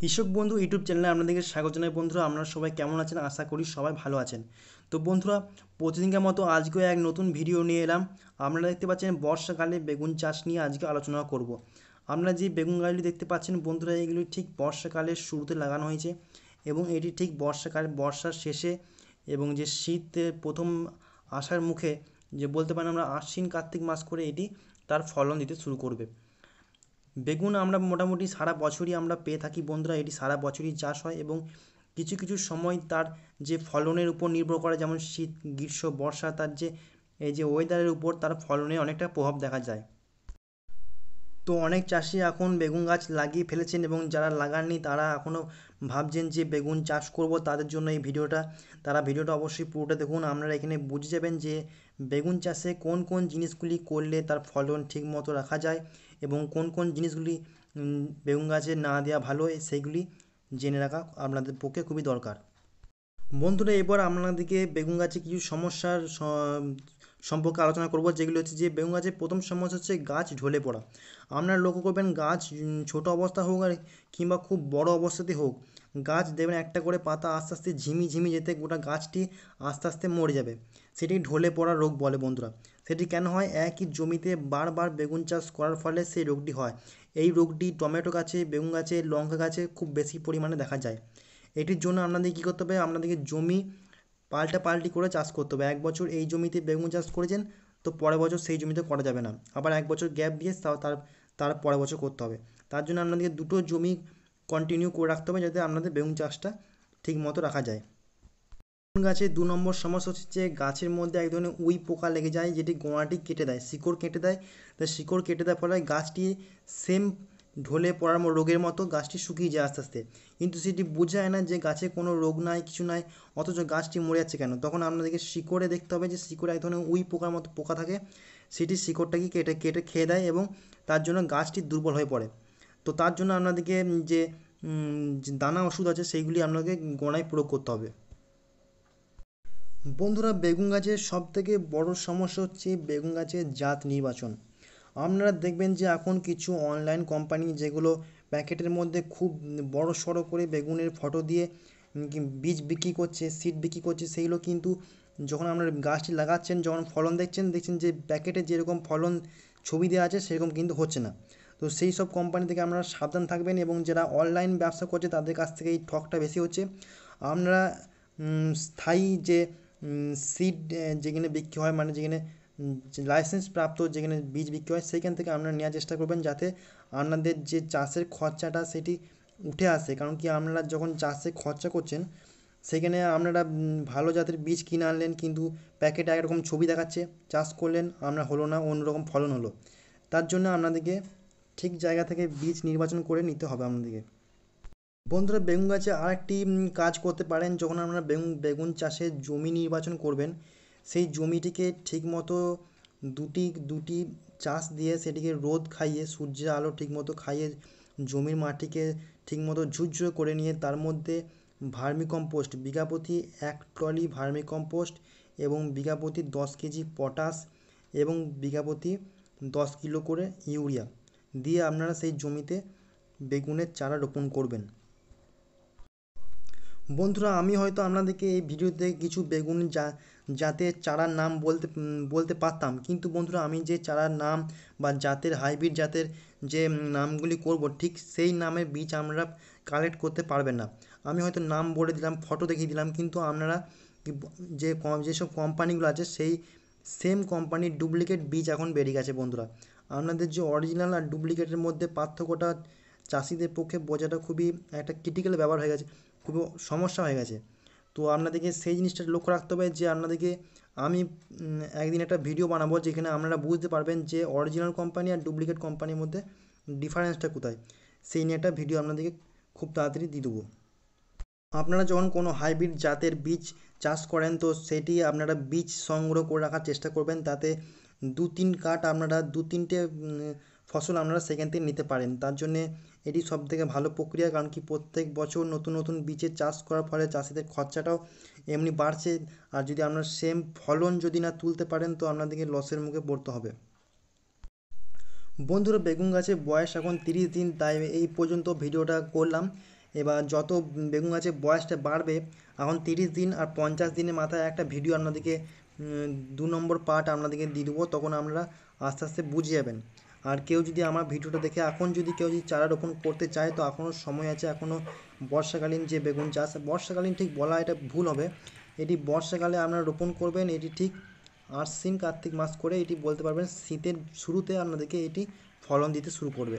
কৃষক বন্ধু ইউটিউব চ্যানেলে আপনাদেরকে স্বাগত জানাই বন্ধুরা আপনারা সবাই কেমন আছেন আশা করি সবাই ভালো আছেন তো বন্ধুরা প্রতিদিনকার মতো আজকেও এক নতুন ভিডিও নিয়ে এলাম আপনারা দেখতে পাচ্ছেন বর্ষাকালে বেগুন চাষ নিয়ে আজকে আলোচনা করব। আপনারা যে বেগুন গাছগুলি দেখতে পাচ্ছেন বন্ধুরা এগুলি ঠিক বর্ষাকালের শুরুতে লাগানো হয়েছে এবং এটি ঠিক বর্ষাকালে বর্ষার শেষে এবং যে শীতের প্রথম আসার মুখে যে বলতে পারেন আমরা আশ্বিন কার্তিক মাস করে এটি তার ফলন দিতে শুরু করবে বেগুন আমরা মোটামুটি সারা বছরই আমরা পেয়ে থাকি বন্ধুরা এটি সারা বছরই চাষ হয় এবং কিছু কিছু সময় তার যে ফলনের উপর নির্ভর করে যেমন শীত গ্রীষ্ম বর্ষা তার যে এই যে ওয়েদারের উপর তার ফলনে অনেকটা প্রভাব দেখা যায় তো অনেক চাষি এখন বেগুন গাছ লাগিয়ে ফেলেছেন এবং যারা লাগাননি তারা এখনও ভাবছেন যে বেগুন চাষ করব তাদের জন্য এই ভিডিওটা তারা ভিডিওটা অবশ্যই পুরোটা দেখুন আপনারা এখানে বুঝে যাবেন যে বেগুন চাষে কোন কোন জিনিসগুলি করলে তার ফলন ঠিক মতো রাখা যায় এবং কোন কোন জিনিসগুলি বেগুন গাছে না দেওয়া ভালো সেইগুলি জেনে রাখা আপনাদের পক্ষে খুবই দরকার বন্ধুরা এবার আপনাদেরকে বেগুন গাছে কিছু সমস্যার সম্পর্কে আলোচনা করবো যেগুলো হচ্ছে যে বেগুন গাছের প্রথম সমস্যা হচ্ছে গাছ ঢলে পড়া আপনারা লক্ষ্য করবেন গাছ ছোটো অবস্থা হোক আর কিংবা খুব বড়ো অবস্থাতে হোক গাছ দেখবেন একটা করে পাতা আস্তে আস্তে ঝিমি ঝিমি যেতে গোটা গাছটি আস্তে আস্তে মরে যাবে সেটি ঢলে পড়া রোগ বলে বন্ধুরা সেটি কেন হয় একই জমিতে বারবার বেগুন চাষ করার ফলে সেই রোগটি হয় এই রোগটি টমেটো গাছে বেগুন গাছে লঙ্কা গাছে খুব বেশি পরিমাণে দেখা যায় এটির জন্য আপনাদের কী করতে হবে আপনাদেরকে জমি পাল্টাপাল্টি করে চাষ করতে হবে এক বছর এই জমিতে বেগুন চাষ করেছেন তো পরের বছর সেই জমিতে করা যাবে না আবার এক বছর গ্যাপ দিয়ে তার তার পরের বছর করতে হবে তার জন্য আপনাদেরকে দুটো জমি কন্টিনিউ করে রাখতে হবে যাতে আপনাদের বেগুন চাষটা ঠিক মতো রাখা যায় বেগুন গাছে দু নম্বর সমস্যা হচ্ছে যে গাছের মধ্যে এক ধরনের উই পোকা লেগে যায় যেটি গোড়াটি কেটে দেয় শিকড় কেটে দেয় তাই শিকড় কেটে দেওয়ার ফলে গাছটি সেম ঢলে পড়ার রোগের মতো গাছটি শুকিয়ে যায় আস্তে আস্তে কিন্তু সেটি বোঝায় না যে গাছে কোনো রোগ নাই কিছু নাই অথচ গাছটি মরে যাচ্ছে কেন তখন আপনাদেরকে শিকড়ে দেখতে হবে যে শিকড়ে এক ধরনের উই পোকার মতো পোকা থাকে সেটি শিকড়টাকে কেটে কেটে খেয়ে দেয় এবং তার জন্য গাছটি দুর্বল হয়ে পড়ে তো তার জন্য আপনাদেরকে যে দানা ওষুধ আছে সেইগুলি আপনাদেরকে গোড়ায় প্রয়োগ করতে হবে বন্ধুরা বেগুন গাছের সবথেকে বড় সমস্যা হচ্ছে বেগুন গাছের জাত নির্বাচন আপনারা দেখবেন যে এখন কিছু অনলাইন কোম্পানি যেগুলো প্যাকেটের মধ্যে খুব বড় সড়ো করে বেগুনের ফটো দিয়ে বীজ বিক্রি করছে সিড বিক্রি করছে সেইগুলো কিন্তু যখন আপনারা গাছটি লাগাচ্ছেন যখন ফলন দেখছেন দেখছেন যে প্যাকেটে যেরকম ফলন ছবি দেওয়া আছে সেরকম কিন্তু হচ্ছে না তো সেই সব কোম্পানি থেকে আপনারা সাবধান থাকবেন এবং যারা অনলাইন ব্যবসা করছে তাদের কাছ থেকে এই ঠকটা বেশি হচ্ছে আপনারা স্থায়ী যে সিড যেখানে বিক্রি হয় মানে যেখানে লাইসেন্স প্রাপ্ত যেখানে বীজ বিক্রি হয় সেখান থেকে আপনারা নেওয়ার চেষ্টা করবেন যাতে আপনাদের যে চাষের খরচাটা সেটি উঠে আসে কারণ কি আপনারা যখন চাষে খরচা করছেন সেখানে আপনারা ভালো জাতের বীজ কিনে আনলেন কিন্তু প্যাকেটে একরকম ছবি দেখাচ্ছে চাষ করলেন আপনার হলো না অন্যরকম ফলন হলো তার জন্য আপনাদেরকে ঠিক জায়গা থেকে বীজ নির্বাচন করে নিতে হবে আপনাদেরকে বন্ধুরা বেগুন গাছে আরেকটি কাজ করতে পারেন যখন আপনারা বেগুন বেগুন চাষে জমি নির্বাচন করবেন সেই জমিটিকে ঠিকমতো দুটি দুটি চাষ দিয়ে সেটিকে রোদ খাইয়ে সূর্যের আলো ঠিকমতো খাইয়ে জমির মাটিকে ঠিকমতো ঝুরঝুরে করে নিয়ে তার মধ্যে ভার্মিকম্পোস্ট বিঘা প্রতি এক ট্রলি ভার্মিকম্পোস্ট এবং বিঘা প্রতি দশ কেজি পটাশ এবং বিঘা প্রতি দশ কিলো করে ইউরিয়া দিয়ে আপনারা সেই জমিতে বেগুনের চারা রোপণ করবেন বন্ধুরা আমি হয়তো আপনাদেরকে এই ভিডিওতে কিছু বেগুন যা জাতের চারার নাম বলতে বলতে পারতাম কিন্তু বন্ধুরা আমি যে চারার নাম বা জাতের হাইব্রিড জাতের যে নামগুলি করব ঠিক সেই নামের বীজ আমরা কালেক্ট করতে পারবেন না আমি হয়তো নাম বলে দিলাম ফটো দেখিয়ে দিলাম কিন্তু আপনারা যে যেসব কোম্পানিগুলো আছে সেই সেম কোম্পানির ডুপ্লিকেট বীজ এখন বেরিয়ে গেছে বন্ধুরা আপনাদের যে অরিজিনাল আর ডুপ্লিকেটের মধ্যে পার্থক্যটা চাষিদের পক্ষে বোঝাটা খুবই একটা ক্রিটিক্যাল ব্যাপার হয়ে গেছে খুবই সমস্যা হয়ে গেছে তো আপনাদেরকে সেই জিনিসটা লক্ষ্য রাখতে হবে যে আপনাদেরকে আমি একদিন একটা ভিডিও বানাবো যেখানে আপনারা বুঝতে পারবেন যে অরিজিনাল কোম্পানি আর ডুপ্লিকেট কোম্পানির মধ্যে ডিফারেন্সটা কোথায় সেই নিয়ে একটা ভিডিও আপনাদেরকে খুব তাড়াতাড়ি দিয়ে দেবো আপনারা যখন কোনো হাইব্রিড জাতের বীজ চাষ করেন তো সেটি আপনারা বীজ সংগ্রহ করে রাখার চেষ্টা করবেন তাতে দু তিন কাঠ আপনারা দু তিনটে ফসল আপনারা সেখান থেকে নিতে পারেন তার জন্যে এটি সবথেকে ভালো প্রক্রিয়া কারণ কি প্রত্যেক বছর নতুন নতুন বীজের চাষ করার ফলে চাষিদের খরচাটাও এমনি বাড়ছে আর যদি আপনারা সেম ফলন যদি না তুলতে পারেন তো আপনাদেরকে লসের মুখে পড়তে হবে বন্ধুরা বেগুন গাছে বয়স এখন তিরিশ দিন তাই এই পর্যন্ত ভিডিওটা করলাম এবার যত বেগুন গাছে বয়সটা বাড়বে এখন তিরিশ দিন আর পঞ্চাশ দিনের মাথায় একটা ভিডিও আপনাদেরকে দু নম্বর পার্ট আপনাদেরকে দিয়ে দেবো তখন আপনারা আস্তে আস্তে বুঝে যাবেন আর কেউ যদি আমার ভিডিওটা দেখে এখন যদি কেউ যদি চারা রোপণ করতে চায় তো এখনও সময় আছে এখনও বর্ষাকালীন যে বেগুন চাষ বর্ষাকালীন ঠিক বলা এটা ভুল হবে এটি বর্ষাকালে আপনারা রোপণ করবেন এটি ঠিক আশ্বিন কার্তিক মাস করে এটি বলতে পারবেন শীতের শুরুতে আপনাদেরকে এটি ফলন দিতে শুরু করবে